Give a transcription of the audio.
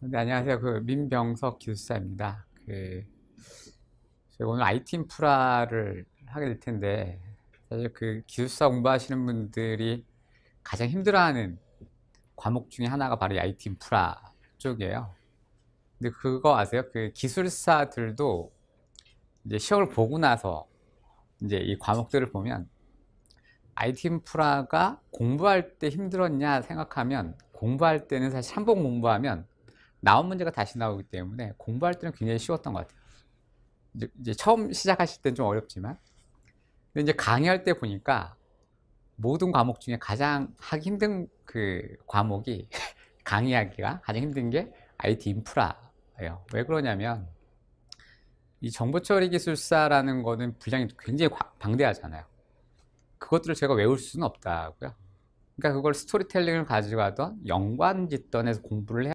네, 안녕하세요. 그 민병석 기술사입니다. 그 오늘 IT 인프라를 하게 될 텐데 사실 그 기술사 공부하시는 분들이 가장 힘들어하는 과목 중에 하나가 바로 IT 인프라 쪽이에요. 근데 그거 아세요? 그 기술사들도 이제 시험을 보고 나서 이제 이 과목들을 보면 IT 인프라가 공부할 때 힘들었냐 생각하면 공부할 때는 사실 한 번 공부하면 나온 문제가 다시 나오기 때문에 공부할 때는 굉장히 쉬웠던 것 같아요. 이제, 이제 처음 시작하실 때는 좀 어렵지만 근데 이제 강의할 때 보니까 모든 과목 중에 가장 하기 힘든 그 과목이 강의하기가 가장 힘든 게 IT 인프라예요. 왜 그러냐면 이 정보처리 기술사라는 거는 분량이 굉장히 방대하잖아요. 그것들을 제가 외울 수는 없다고요. 그러니까 그걸 스토리텔링을 가지고 하던 연관 짓던에서 공부를 해야